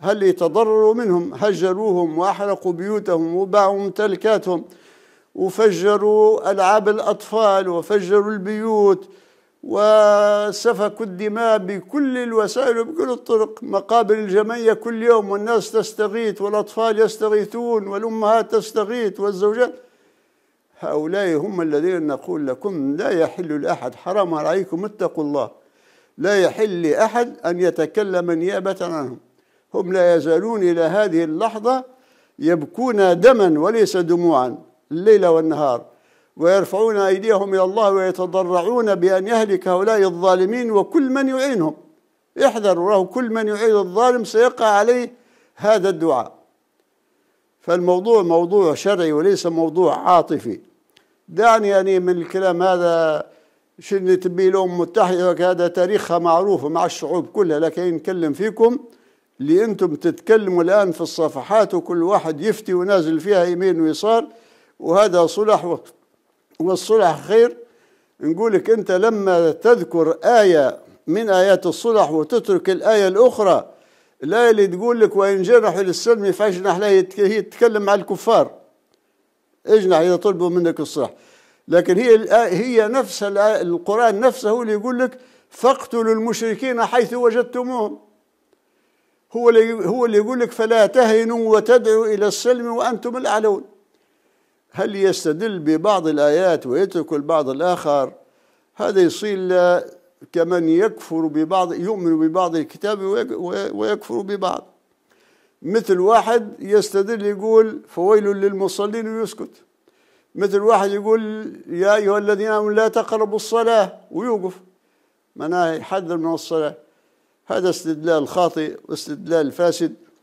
هل يتضرروا منهم هجروهم وأحرقوا بيوتهم وباعوا ممتلكاتهم وفجروا ألعاب الأطفال وفجروا البيوت وسفكوا الدماء بكل الوسائل وبكل الطرق مقابر الجمعية كل يوم والناس تستغيث والأطفال يستغيثون والأمهات تستغيث والزوجات هؤلاء هم الذين نقول لكم لا يحل لأحد حرام عليكم اتقوا الله لا يحل لأحد أن يتكلم نيابة عنهم هم لا يزالون إلى هذه اللحظة يبكون دما وليس دموعا الليل والنهار ويرفعون أيديهم إلى الله ويتضرعون بأن يهلك هؤلاء الظالمين وكل من يعينهم احذروا له كل من يعين الظالم سيقع عليه هذا الدعاء فالموضوع موضوع شرعي وليس موضوع عاطفي دعني يعني من الكلام هذا شنو تبي الأمم المتحدة وكذا تاريخها معروف مع الشعوب كلها لكن نتكلم فيكم اللي انتم تتكلموا الان في الصفحات وكل واحد يفتي ونازل فيها يمين ويسار وهذا صلح والصلح خير نقولك انت لما تذكر ايه من ايات الصلح وتترك الايه الاخرى الايه اللي تقول لك وان جرحوا للسلم فاجنح له يتكلم مع الكفار اجنح اذا طلبوا منك الصلح لكن هي هي نفسها القران نفسه اللي يقول لك فاقتلوا المشركين حيث وجدتموهم هو اللي هو اللي يقول لك فلا تهنوا وتدعوا الى السلم وانتم الاعلون هل يستدل ببعض الايات ويترك البعض الاخر هذا يصير كمن يكفر ببعض يؤمن ببعض الكتاب ويكفر ببعض مثل واحد يستدل يقول فويل للمصلين ويسكت مثل واحد يقول يا ايها الذين امنوا لا تقربوا الصلاه ويوقف معناه يحذر من الصلاه هذا استدلال خاطئ واستدلال فاسد